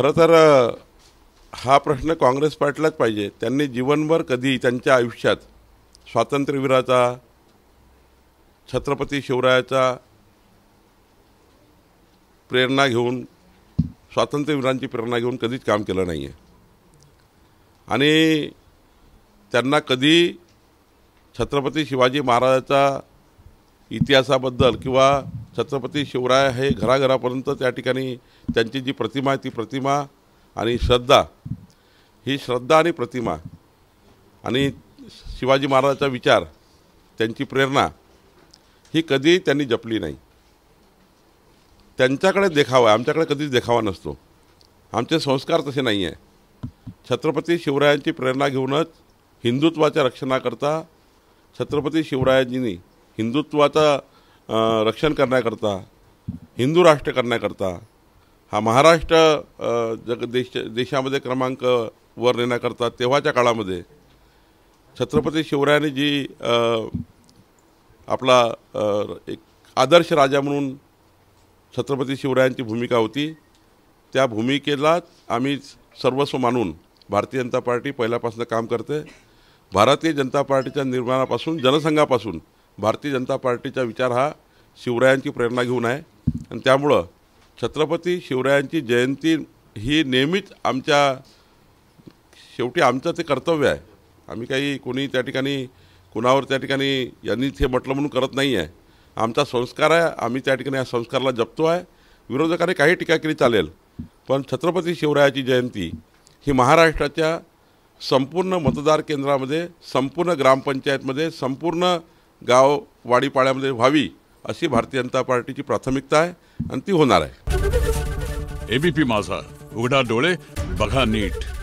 खरं तर हा प्रश्न काँग्रेस पार्टीलाच पाहिजे त्यांनी जीवनभर कधी त्यांच्या आयुष्यात स्वातंत्र्यवीराचा छत्रपती शिवरायाचा प्रेरणा घेऊन स्वातंत्र्यवीरांची प्रेरणा घेऊन कधीच काम केलं नाही आहे आणि त्यांना कधी छत्रपती शिवाजी महाराजाचा इतिहासाबद्दल किंवा छत्रपती शिवराय हे घराघरापर्यंत त्या ठिकाणी त्यांची जी प्रतिमा आहे ती प्रतिमा आणि श्रद्धा ही श्रद्धा आणि प्रतिमा आणि शिवाजी महाराजाचा विचार त्यांची प्रेरणा ही कधी त्यांनी जपली नाही त्यांच्याकडे देखावा आहे आमच्याकडे कधीच देखावा नसतो आमचे संस्कार तसे नाही आहे छत्रपती शिवरायांची प्रेरणा घेऊनच हिंदुत्वाच्या रक्षणाकरता छत्रपती शिवरायांनी हिंदुत्वाचा रक्षण करण्याकरता हिंदू राष्ट्र करण्याकरता हा महाराष्ट्र जग देश देशामध्ये क्रमांक वर नेण्याकरता तेव्हाच्या काळामध्ये छत्रपती शिवरायांनी जी आपला एक आदर्श राजा म्हणून छत्रपती शिवरायांची भूमिका होती त्या भूमिकेलाच आम्ही सर्वस्व मानून भारतीय जनता पार्टी पहिल्यापासून काम करते भारतीय जनता पार्टीच्या निर्माणापासून जनसंघापासून भारतीय जनता पार्टीचा विचार हा शिवरायांची प्रेरणा घेऊन आहे आणि त्यामुळं छत्रपती शिवरायांची जयंती ही नेहमीच आमच्या शेवटी आमचं ते कर्तव्य आहे आम्ही काही कोणी त्या ठिकाणी कुणावर त्या ठिकाणी यांनी हे म्हटलं म्हणून करत नाही आहे आमचा संस्कार आहे आम्ही त्या ठिकाणी या संस्काराला जपतो आहे विरोधकाने काही टीका केली चालेल पण छत्रपती शिवरायाची जयंती ही महाराष्ट्राच्या संपूर्ण मतदार केंद्रामध्ये संपूर्ण ग्रामपंचायतमध्ये संपूर्ण गाव वाडीपाड्यामध्ये व्हावी अशी भारतीय जनता पार्टीची प्राथमिकता आहे आणि ती होणार आहे एबीपी माझा उघडा डोळे बघा नीट